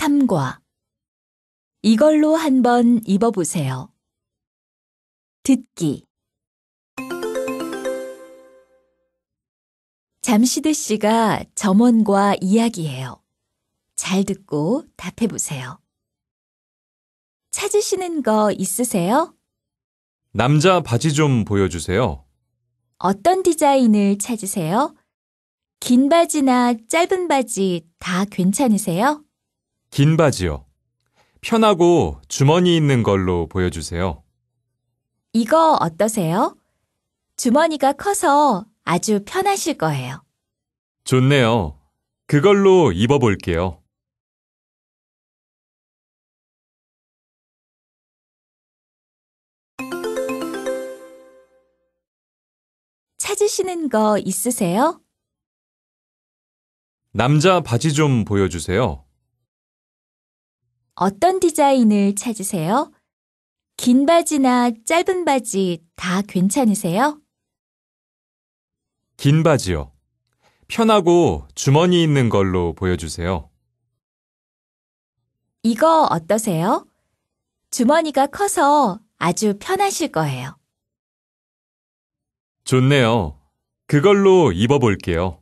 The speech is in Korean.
3과 이걸로 한번 입어보세요. 듣기 잠시드 씨가 점원과 이야기해요. 잘 듣고 답해보세요. 찾으시는 거 있으세요? 남자 바지 좀 보여주세요. 어떤 디자인을 찾으세요? 긴 바지나 짧은 바지 다 괜찮으세요? 긴 바지요. 편하고 주머니 있는 걸로 보여주세요. 이거 어떠세요? 주머니가 커서 아주 편하실 거예요. 좋네요. 그걸로 입어볼게요. 찾으시는 거 있으세요? 남자 바지 좀 보여주세요. 어떤 디자인을 찾으세요? 긴 바지나 짧은 바지 다 괜찮으세요? 긴 바지요. 편하고 주머니 있는 걸로 보여주세요. 이거 어떠세요? 주머니가 커서 아주 편하실 거예요. 좋네요. 그걸로 입어볼게요.